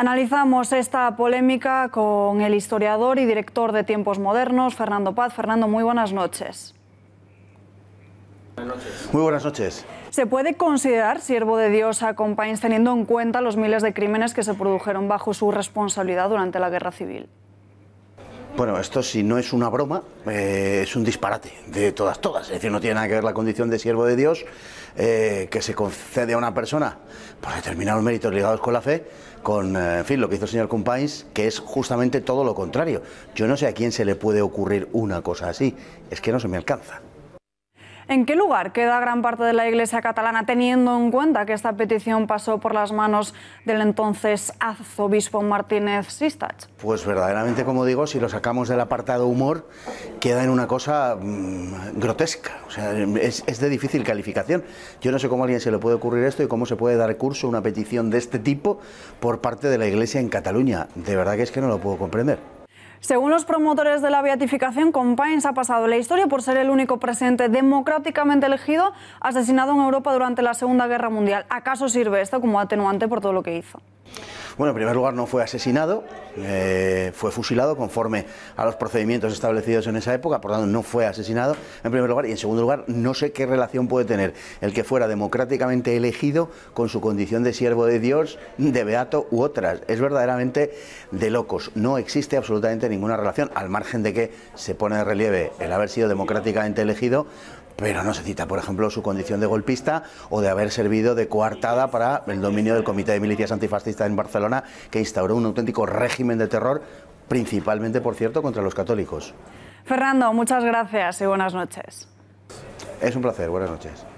Analizamos esta polémica con el historiador y director de Tiempos Modernos, Fernando Paz. Fernando, muy buenas noches. Muy buenas noches. ¿Se puede considerar siervo de Dios a Compañes teniendo en cuenta los miles de crímenes que se produjeron bajo su responsabilidad durante la Guerra Civil? Bueno, esto si no es una broma, eh, es un disparate de todas, todas. Es decir, no tiene nada que ver la condición de siervo de Dios eh, que se concede a una persona por determinados méritos ligados con la fe, con, eh, en fin, lo que hizo el señor Cumpáis, que es justamente todo lo contrario. Yo no sé a quién se le puede ocurrir una cosa así, es que no se me alcanza. ¿En qué lugar queda gran parte de la Iglesia catalana teniendo en cuenta que esta petición pasó por las manos del entonces arzobispo Martínez Sistach? Pues verdaderamente, como digo, si lo sacamos del apartado humor, queda en una cosa mm, grotesca. O sea, es, es, de difícil calificación. Yo no sé cómo a alguien se le puede ocurrir esto y cómo se puede dar curso a una petición de este tipo por parte de la Iglesia en Cataluña. De verdad que es que no lo puedo comprender. Según los promotores de la beatificación, Compains ha pasado la historia por ser el único presidente democráticamente elegido asesinado en Europa durante la Segunda Guerra Mundial. ¿Acaso sirve esto como atenuante por todo lo que hizo? Bueno, en primer lugar no fue asesinado, eh, fue fusilado conforme a los procedimientos establecidos en esa época, por tanto no fue asesinado en primer lugar y en segundo lugar no sé qué relación puede tener el que fuera democráticamente elegido con su condición de siervo de Dios, de beato u otras. Es verdaderamente de locos, no existe absolutamente ninguna relación, al margen de que se pone de relieve el haber sido democráticamente elegido pero no se cita, por ejemplo, su condición de golpista o de haber servido de coartada para el dominio del Comité de Milicias Antifascistas en Barcelona, que instauró un auténtico régimen de terror, principalmente, por cierto, contra los católicos. Fernando, muchas gracias y buenas noches. Es un placer, buenas noches.